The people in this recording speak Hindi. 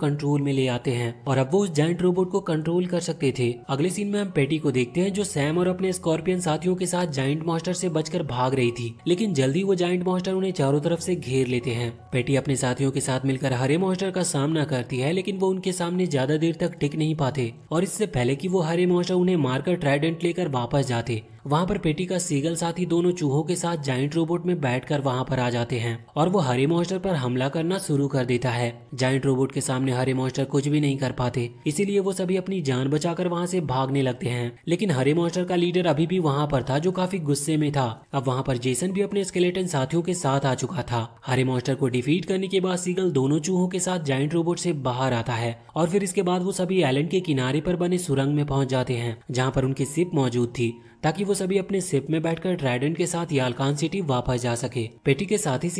कंट्रोल में ले आते हैं और अब वो उस जाइंट रोबोट को कंट्रोल कर सकते थे अगले सीन में हम पेटी को देखते हैं जो सैम और अपने स्कॉर्पियन साथियों के साथ जाइंट मास्टर से बचकर भाग रही थी लेकिन जल्दी वो जाइंट मास्टर उन्हें चारों तरफ से घेर लेते हैं पेटी अपने साथियों के साथ मिलकर हरे मास्टर का सामना करती है लेकिन वो उनके सामने ज्यादा देर तक टिक नहीं पाते और इससे पहले की वो हरे मास्टर उन्हें मारकर ट्राइडेंट लेकर वापस जाते वहाँ पर पेटी का सीगल साथ ही दोनों चूहों के साथ जाइंट रोबोट में बैठ कर वहाँ पर आ जाते हैं और वो हरे मॉस्टर पर हमला करना शुरू कर देता है जाइंट रोबोट के सामने हरे मॉस्टर कुछ भी नहीं कर पाते इसीलिए वो सभी अपनी जान बचा कर वहाँ से भागने लगते हैं लेकिन हरे मॉस्टर का लीडर अभी भी वहाँ पर था जो काफी गुस्से में था अब वहाँ पर जेसन भी अपने स्केलेटन साथियों के साथ आ चुका था हरे मॉस्टर को डिफीट करने के बाद सीगल दोनों चूहों के साथ जाइंट रोबोट से बाहर आता है और फिर इसके बाद वो सभी आइलैंड के किनारे पर बने सुरंग में पहुंच जाते हैं जहां पर उनकी सिप मौजूद थी ताकि वो सभी अपने सिप में बैठकर ट्राइडेंट के साथ यालकान सिटी वापस जा सके पेटी के साथ ही